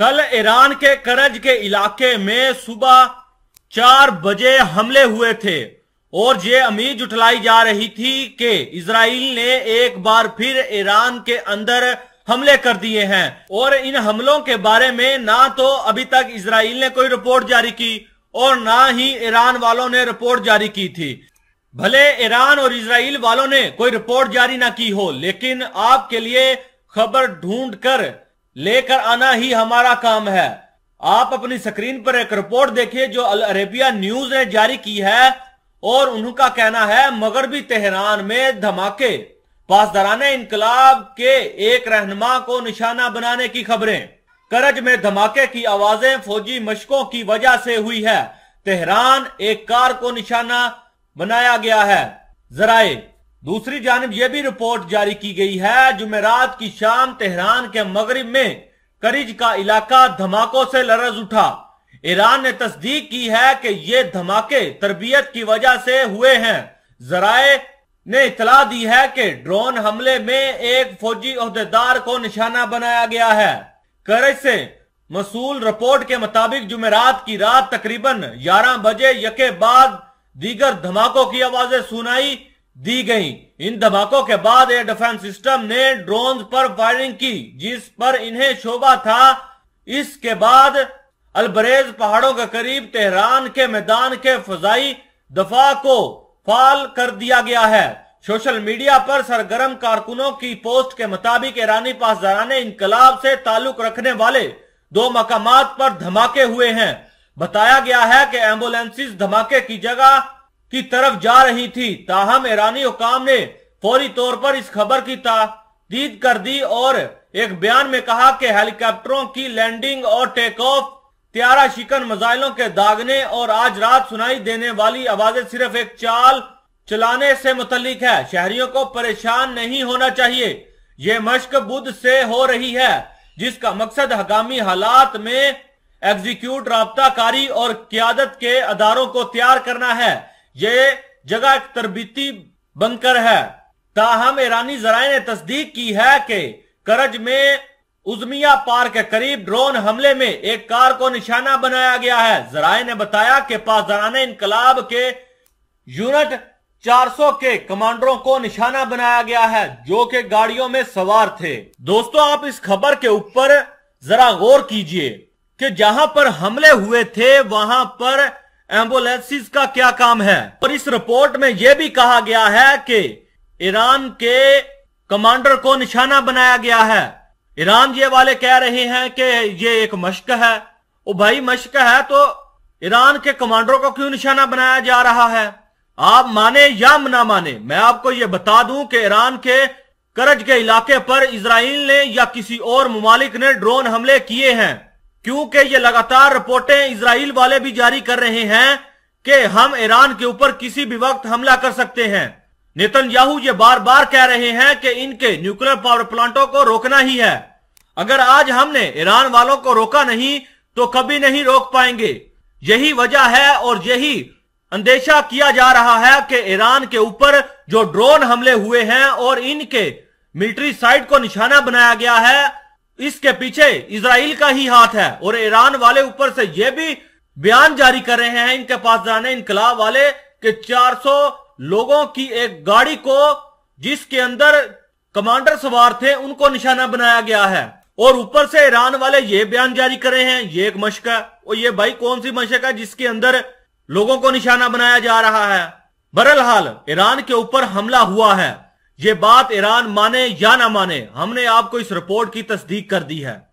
कल ईरान के करज के इलाके में सुबह चार बजे हमले हुए थे और ये उम्मीद उठलाई जा रही थी कि इसराइल ने एक बार फिर ईरान के अंदर हमले कर दिए हैं और इन हमलों के बारे में ना तो अभी तक इसराइल ने कोई रिपोर्ट जारी की और ना ही ईरान वालों ने रिपोर्ट जारी की थी भले ईरान और इसराइल वालों ने कोई रिपोर्ट जारी ना की हो लेकिन आपके लिए खबर ढूंढ कर लेकर आना ही हमारा काम है आप अपनी स्क्रीन पर एक रिपोर्ट देखिए जो अल अरेबिया न्यूज ने जारी की है और उनका कहना है मगरबी तेहरान में धमाके पासदारान इनकलाब के एक रहनमा को निशाना बनाने की खबरें करज में धमाके की आवाजें फौजी मशकों की वजह से हुई है तेहरान एक कार को निशाना बनाया गया है जराए दूसरी जानब यह भी रिपोर्ट जारी की गई है जुमेरात की शाम तेहरान के मगरब में करिज का इलाका धमाकों से लरज उठा ईरान ने तस्दीक की है कि ये धमाके तरबियत की वजह से हुए हैं जराए ने इतला दी है कि ड्रोन हमले में एक फौजी अहदेदार को निशाना बनाया गया है करज से मसूल रिपोर्ट के मुताबिक जुमेरात की रात तकरीबन 11 बजे यके बाद दीगर धमाकों की आवाजें सुनाई दी गई इन धमाकों के बाद एयर डिफेंस सिस्टम ने ड्रोन पर फायरिंग की जिस पर इन्हें शोभा था इसके बाद अलबरेज पहाड़ों के करीब तेहरान के मैदान के फजाई दफा को फाल कर दिया गया है सोशल मीडिया पर सरगर्म कारकुनों की पोस्ट के मुताबिक ईरानी पासदारान इनकलाब से ताल्लुक रखने वाले दो मकाम पर धमाके हुए हैं बताया गया है कि एम्बुलेंसिस धमाके की जगह की तरफ जा रही थी ताहम ईरानी हुकाम ने फौरी तौर पर इस खबर की तादीद कर दी और एक बयान में कहा कि हेलीकॉप्टरों की लैंडिंग और टेक ऑफ त्यारा शिकन मिजाइलों के दागने और आज रात सुनाई देने वाली आवाजें सिर्फ एक चाल चलाने से मुतलिक है शहरियों को परेशान नहीं होना चाहिए ये मश्क बुद्ध से हो रही है जिसका मकसद हंगामी हालात में एग्जीक्यूट कारी और क्यादत के अदारों को तैयार करना है ये जगह तरबीती बनकर है ताहम ईरानी जराये ने तस्दीक की है कि करज में उजमिया पार्क के करीब ड्रोन हमले में एक कार को निशाना बनाया गया है जराये ने बताया कि पाजरान इनकलाब के यूनिट 400 के कमांडरों को निशाना बनाया गया है जो कि गाड़ियों में सवार थे दोस्तों आप इस खबर के ऊपर जरा गौर कीजिए कि जहां पर हमले हुए थे वहां पर एम्बुलेंसिस का क्या काम है और इस रिपोर्ट में यह भी कहा गया है कि ईरान के कमांडर को निशाना बनाया गया है ईरान ये वाले कह रहे हैं कि ये एक मश्क है ओ भाई मश्क है तो ईरान के कमांडरों को क्यों निशाना बनाया जा रहा है आप माने या ना माने मैं आपको ये बता दूं कि ईरान के करज के इलाके पर इसराइल ने या किसी और ममालिक ने ड्रोन हमले किए हैं क्योंकि ये लगातार रिपोर्टें इसराइल वाले भी जारी कर रहे हैं कि हम ईरान के ऊपर किसी भी वक्त हमला कर सकते हैं याहू ये बार बार कह रहे हैं कि इनके न्यूक्लियर पावर प्लांटों को रोकना ही है अगर आज हमने ईरान वालों को रोका नहीं तो कभी नहीं रोक पाएंगे यही वजह है और यही अंदेशा किया जा रहा है कि ईरान के ऊपर जो ड्रोन हमले हुए हैं और इनके मिलिट्री साइट को निशाना बनाया गया है इसके पीछे इसराइल का ही हाथ है और ईरान वाले ऊपर से ये भी बयान जारी कर रहे हैं इनके पास जाने इनकलाब वाले के 400 लोगों की एक गाड़ी को जिसके अंदर कमांडर सवार थे उनको निशाना बनाया गया है और ऊपर से ईरान वाले ये बयान जारी कर रहे हैं ये एक मशक है और ये भाई कौन सी मशक है जिसके अंदर लोगों को निशाना बनाया जा रहा है बहरहाल ईरान के ऊपर हमला हुआ है ये बात ईरान माने या ना माने हमने आपको इस रिपोर्ट की तस्दीक कर दी है